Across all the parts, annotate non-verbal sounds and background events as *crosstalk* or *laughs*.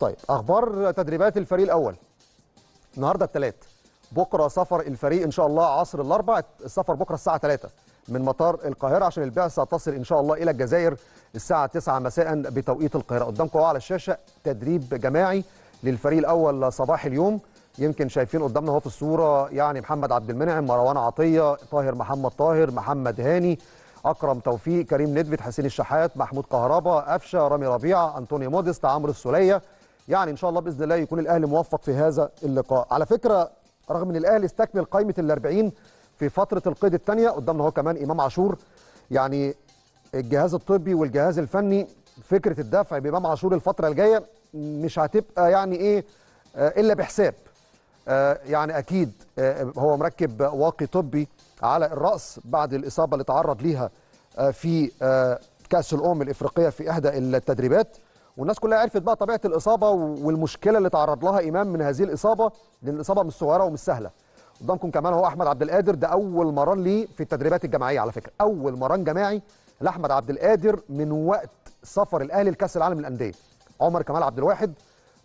طيب اخبار تدريبات الفريق الاول النهارده الثلاث بكره سفر الفريق ان شاء الله عصر الاربع السفر بكره الساعه 3 من مطار القاهره عشان البعثه تصل ان شاء الله الى الجزائر الساعه 9 مساء بتوقيت القاهره قدامكم على الشاشه تدريب جماعي للفريق الاول صباح اليوم يمكن شايفين قدامنا اهو في الصوره يعني محمد عبد المنعم مروان عطيه طاهر محمد طاهر محمد هاني اكرم توفيق كريم ندفت حسين الشحات محمود كهربا قفشه رامي ربيعه انطونيو موديست عمرو السوليه يعني ان شاء الله باذن الله يكون الاهلي موفق في هذا اللقاء على فكره رغم ان الاهلي استكمل قائمه ال 40 في فتره القيد الثانيه قدامنا اهو كمان امام عاشور يعني الجهاز الطبي والجهاز الفني فكره الدفع بامام عاشور الفتره الجايه مش هتبقى يعني ايه آه، الا بحساب آه، يعني اكيد آه، هو مركب واقي طبي على الراس بعد الاصابه اللي تعرض ليها في كاس الامم الافريقيه في احدى التدريبات والناس كلها عرفت بقى طبيعه الاصابه والمشكله اللي تعرض لها امام من هذه الاصابه لان الاصابه مش صغيره ومش سهله قدامكم كمان هو احمد عبد القادر ده اول مران ليه في التدريبات الجماعيه على فكره اول مران جماعي لاحمد عبد القادر من وقت سفر الاهلي لكاس العالم للانديه عمر كمال عبد الواحد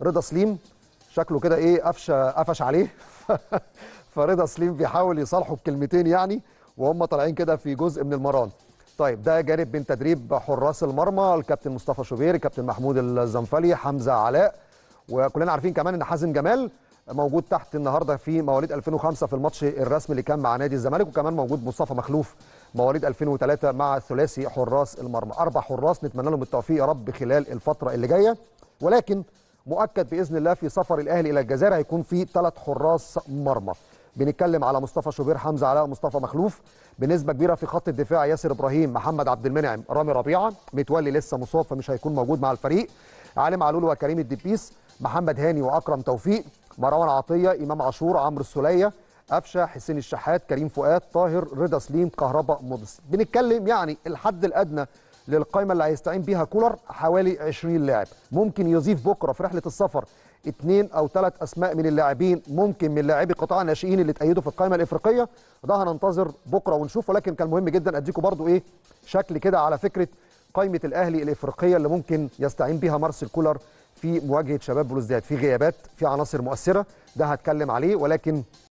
رضا سليم شكله كده ايه قفش قفش عليه *laughs* فرضا سليم بيحاول يصالحه بكلمتين يعني وهم طالعين كده في جزء من المران طيب ده جانب من تدريب حراس المرمى الكابتن مصطفى شوبير الكابتن محمود الزنفلي حمزه علاء وكلنا عارفين كمان ان حازم جمال موجود تحت النهارده في مواليد 2005 في الماتش الرسمي اللي كان مع نادي الزمالك وكمان موجود مصطفى مخلوف مواليد 2003 مع ثلاثي حراس المرمى اربع حراس نتمنى لهم التوفيق يا رب خلال الفتره اللي جايه ولكن مؤكد باذن الله في سفر الاهلي الى الجزائر هيكون في ثلاث حراس مرمى بنتكلم على مصطفى شوبير حمزه علاء مصطفى مخلوف بنسبه كبيره في خط الدفاع ياسر ابراهيم محمد عبد المنعم رامي ربيعه متولي لسه مصاب فمش هيكون موجود مع الفريق علي معلول وكريم الدبيس محمد هاني واكرم توفيق مروان عطيه امام عاشور عمرو السوليه قفشه حسين الشحات كريم فؤاد طاهر رضا سليم كهرباء مضس بنتكلم يعني الحد الادنى للقائمه اللي هيستعين بيها كولر حوالي 20 لاعب ممكن يضيف بكره في رحله السفر اثنين او ثلاث اسماء من اللاعبين ممكن من لاعبي قطاع الناشئين اللي تأيدوا في القائمه الافريقيه ده هننتظر بكره ونشوف ولكن كان مهم جدا اديكم برضو ايه شكل كده على فكره قائمه الاهلي الافريقيه اللي ممكن يستعين بيها مارسيل كولر في مواجهه شباب بلوزداد في غيابات في عناصر مؤثره ده هتكلم عليه ولكن